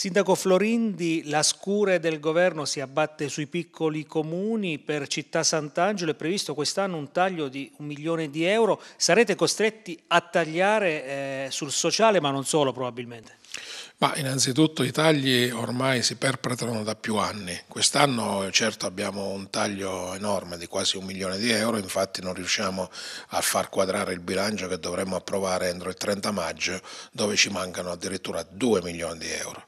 Sindaco Florindi, la scure del governo si abbatte sui piccoli comuni, per Città Sant'Angelo è previsto quest'anno un taglio di un milione di euro, sarete costretti a tagliare eh, sul sociale ma non solo probabilmente? Ma innanzitutto i tagli ormai si perpetrano da più anni. Quest'anno certo abbiamo un taglio enorme di quasi un milione di euro, infatti non riusciamo a far quadrare il bilancio che dovremmo approvare entro il 30 maggio, dove ci mancano addirittura 2 milioni di euro.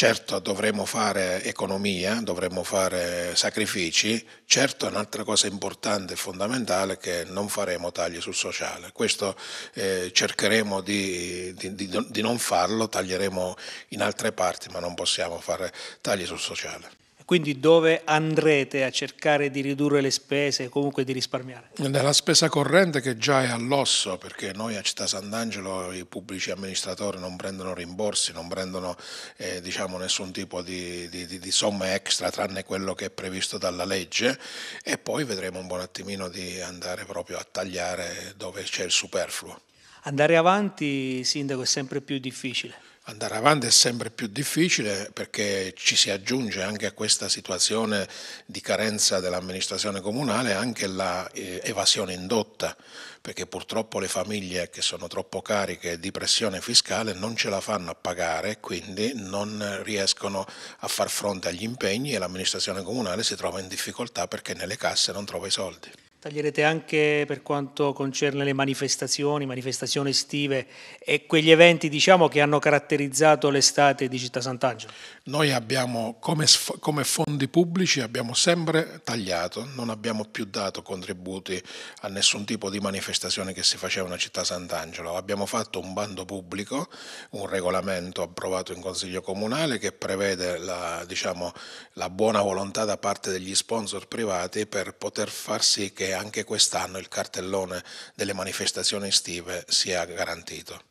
Certo dovremo fare economia, dovremo fare sacrifici, certo un'altra cosa importante e fondamentale è che non faremo tagli sul sociale, questo eh, cercheremo di, di, di, di non farlo, taglieremo in altre parti ma non possiamo fare tagli sul sociale. Quindi dove andrete a cercare di ridurre le spese e comunque di risparmiare? Nella spesa corrente che già è all'osso, perché noi a Città Sant'Angelo i pubblici amministratori non prendono rimborsi, non prendono eh, diciamo, nessun tipo di, di, di, di, somma extra tranne quello che è previsto dalla legge e poi vedremo un buon attimino di andare proprio a tagliare dove c'è il superfluo. Andare avanti, Sindaco, è sempre più difficile. Andare avanti è sempre più difficile perché ci si aggiunge anche a questa situazione di carenza dell'amministrazione comunale anche l'evasione eh, indotta, perché purtroppo le famiglie che sono troppo cariche di pressione fiscale non ce la fanno a pagare e quindi non riescono a far fronte agli impegni e l'amministrazione comunale si trova in difficoltà perché nelle casse non trova i soldi. Taglierete anche per quanto concerne le manifestazioni, manifestazioni estive e quegli eventi diciamo, che hanno caratterizzato l'estate di Città Sant'Angelo? Noi abbiamo, come, come, fondi pubblici, abbiamo sempre tagliato, non abbiamo più dato contributi a nessun tipo di manifestazione che si faceva in Città Sant'Angelo. Abbiamo fatto un bando pubblico, un regolamento approvato in Consiglio Comunale che prevede la, diciamo, la buona volontà da parte degli sponsor privati per poter far sì che anche quest'anno il cartellone delle manifestazioni estive sia garantito.